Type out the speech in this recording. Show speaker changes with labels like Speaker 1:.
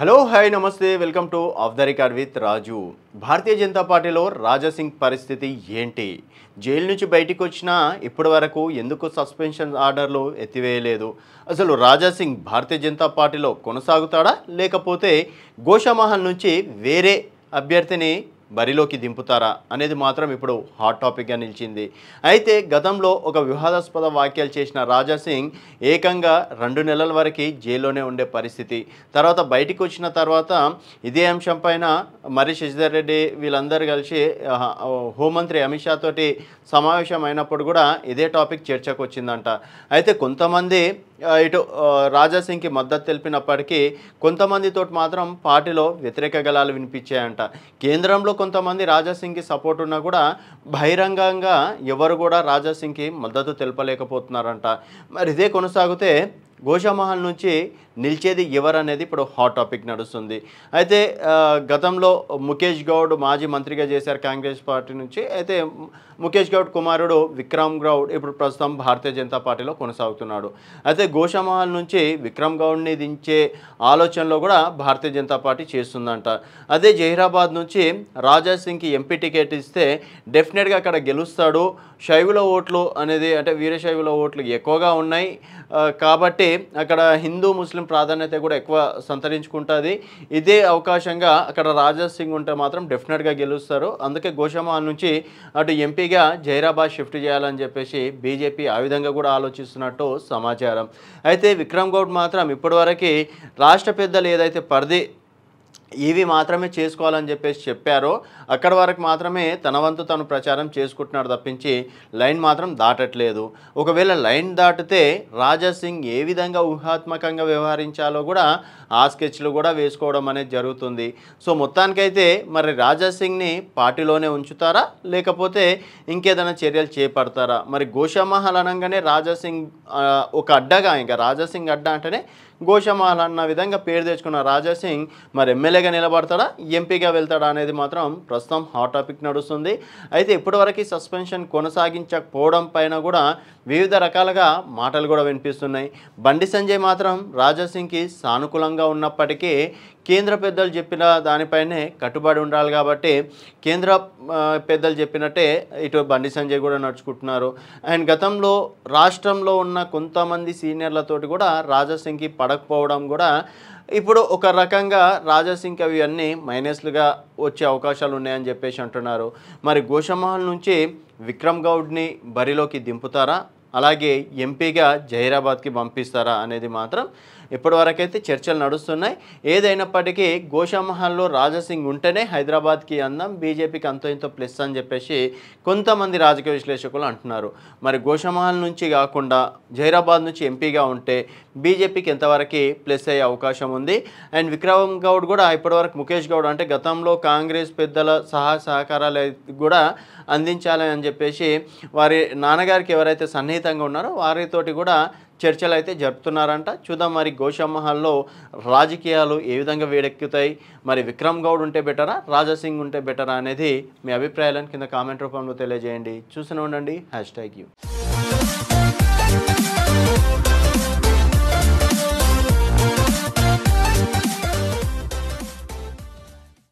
Speaker 1: hello hi నమస్తే welcome to off the record with Raju Bharatiya Janata పార్టీలో రాజాసింగ్ పరిస్థితి ఏంటి జైలు నుంచి బయటికి వచ్చినా ఇప్పటి వరకు ఎందుకు సస్పెన్షన్ ఆర్డర్లు ఎత్తివేయలేదు అసలు రాజాసింగ్ భారతీయ జనతా పార్టీలో కొనసాగుతాడా లేకపోతే గోషామహల్ నుంచి వేరే అభ్యర్థిని బరిలోకి దింపుతారా అనేది మాత్రం ఇప్పుడు హాట్ టాపిక్గా నిలిచింది అయితే గతంలో ఒక వివాదాస్పద వ్యాఖ్యలు చేసిన రాజాసింగ్ ఏకంగా రెండు నెలల వరకు జైల్లోనే ఉండే పరిస్థితి తర్వాత బయటికి వచ్చిన తర్వాత ఇదే అంశం పైన మరి శశిధర్ రెడ్డి వీళ్ళందరూ కలిసి హోంమంత్రి అమిత్ షా తోటి సమావేశం అయినప్పుడు కూడా ఇదే టాపిక్ చర్చకు వచ్చిందంట అయితే కొంతమంది ఇటు రాజాసింగ్కి మద్దతు తెలిపినప్పటికీ కొంతమందితో మాత్రం పార్టీలో వ్యతిరేక గలాలు వినిపించాయంట కేంద్రంలో కొంతమంది రాజాసింగ్కి సపోర్ట్ ఉన్నా కూడా బహిరంగంగా ఎవరు కూడా రాజాసింగ్కి మద్దతు తెలపలేకపోతున్నారంట మరి ఇదే కొనసాగితే గోషామహల్ నుంచి నిలిచేది ఎవరనేది ఇప్పుడు హాట్ టాపిక్ నడుస్తుంది అయితే గతంలో ముఖేష్ గౌడ్ మాజీ మంత్రిగా చేశారు కాంగ్రెస్ పార్టీ నుంచి అయితే ముఖేష్ గౌడ్ కుమారుడు విక్రమ్ గౌడ్ ఇప్పుడు ప్రస్తుతం భారతీయ జనతా పార్టీలో కొనసాగుతున్నాడు అయితే గోషామహల్ నుంచి విక్రమ్ గౌడ్ని దించే ఆలోచనలో కూడా భారతీయ జనతా పార్టీ చేస్తుందంట అదే జహీరాబాద్ నుంచి రాజా సింగ్కి ఎంపీ టికెట్ ఇస్తే డెఫినెట్గా అక్కడ గెలుస్తాడు శైవుల ఓట్లు అనేది అంటే వీరశైవుల ఓట్లు ఎక్కువగా ఉన్నాయి కాబట్టి అక్కడ హిందూ ముస్లిం ప్రాధాన్యత కూడా ఎక్కువ సంతరించుకుంటుంది ఇదే అవకాశంగా అక్కడ రాజా సింగ్ ఉంటే మాత్రం డెఫినెట్గా గెలుస్తారు అందుకే గోషామాన్ నుంచి అటు ఎంపీగా జైరాబాద్ షిఫ్ట్ చేయాలని చెప్పేసి బీజేపీ ఆ విధంగా కూడా ఆలోచిస్తున్నట్టు సమాచారం అయితే విక్రమ్ గౌడ్ మాత్రం ఇప్పటివరకు రాష్ట్ర పెద్దలు ఏదైతే పరిధి ఇవి మాత్రమే చేసుకోవాలని చెప్పేసి చెప్పారో అక్కడ వరకు మాత్రమే తన వంతు తను ప్రచారం చేసుకుంటున్నాడు తప్పించి లైన్ మాత్రం దాటట్లేదు ఒకవేళ లైన్ దాటితే రాజాసింగ్ ఏ విధంగా ఊహాత్మకంగా వ్యవహరించాలో కూడా ఆ స్కెచ్లు కూడా వేసుకోవడం అనేది జరుగుతుంది సో మొత్తానికైతే మరి రాజాసింగ్ని పార్టీలోనే ఉంచుతారా లేకపోతే ఇంకేదైనా చర్యలు చేపడతారా మరి గోషామహల్ అనగానే రాజాసింగ్ ఒక అడ్డగా ఇంకా రాజాసింగ్ అడ్డ అంటేనే గోషామహల్ అన్న విధంగా పేరు తెచ్చుకున్న రాజాసింగ్ మరి ఎమ్మెల్యే ఎమ్మెల్యేగా నిలబడతాడా ఎంపీగా వెళ్తాడా అనేది మాత్రం ప్రస్తుతం హాట్ టాపిక్ నడుస్తుంది అయితే ఇప్పటివరకు సస్పెన్షన్ కొనసాగించకపోవడం పైన కూడా వివిధ రకాలుగా మాటలు కూడా వినిపిస్తున్నాయి బండి సంజయ్ మాత్రం రాజాసింగ్కి సానుకూలంగా ఉన్నప్పటికీ కేంద్ర పెద్దలు చెప్పిన దానిపైనే కట్టుబడి ఉండాలి కాబట్టి కేంద్ర పెద్దలు చెప్పినట్టే ఇటు బండి సంజయ్ కూడా నడుచుకుంటున్నారు అండ్ గతంలో రాష్ట్రంలో ఉన్న కొంతమంది సీనియర్లతోటి కూడా రాజాసింగ్కి పడకపోవడం కూడా ఇప్పుడు ఒక రకంగా రాజాసింగ్ ఇంకా అన్నీ మైనస్లుగా వచ్చే అవకాశాలు ఉన్నాయని చెప్పేసి అంటున్నారు మరి గోషమహల్ నుంచి విక్రమ్ గౌడ్ని బరిలోకి దింపుతారా అలాగే ఎంపీగా జహీరాబాద్కి పంపిస్తారా అనేది మాత్రం ఇప్పటివరకైతే చర్చలు నడుస్తున్నాయి ఏదైనప్పటికీ గోషామహల్లో రాజాసింగ్ ఉంటేనే హైదరాబాద్కి అందం బీజేపీకి అంతో ఇంతో ప్లస్ అని చెప్పేసి కొంతమంది రాజకీయ విశ్లేషకులు అంటున్నారు మరి గోషామహల్ నుంచి కాకుండా జహీరాబాద్ నుంచి ఎంపీగా ఉంటే బీజేపీకి ఎంతవరకు ప్లస్ అయ్యే అవకాశం ఉంది అండ్ విక్రమ్ గౌడ్ కూడా ఇప్పటివరకు ముఖేష్ గౌడ్ అంటే గతంలో కాంగ్రెస్ పెద్దల సహా సహకారాలు కూడా అందించాలని అని చెప్పేసి వారి నాన్నగారికి ఎవరైతే సన్నిహితంగా ఉన్నారో వారితోటి కూడా చర్చలు అయితే జరుపుతున్నారంట చూద్దాం మరి గోషమ్మహల్లో రాజకీయాలు ఏ విధంగా వేడెక్కుతాయి మరి విక్రమ్ గౌడ్ ఉంటే బెటరా రాజాసింగ్ ఉంటే బెటరా అనేది మీ అభిప్రాయాలను కింద కామెంట్ రూపంలో తెలియజేయండి చూసిన ఉండండి హ్యాష్ ట్యాగ్ యూ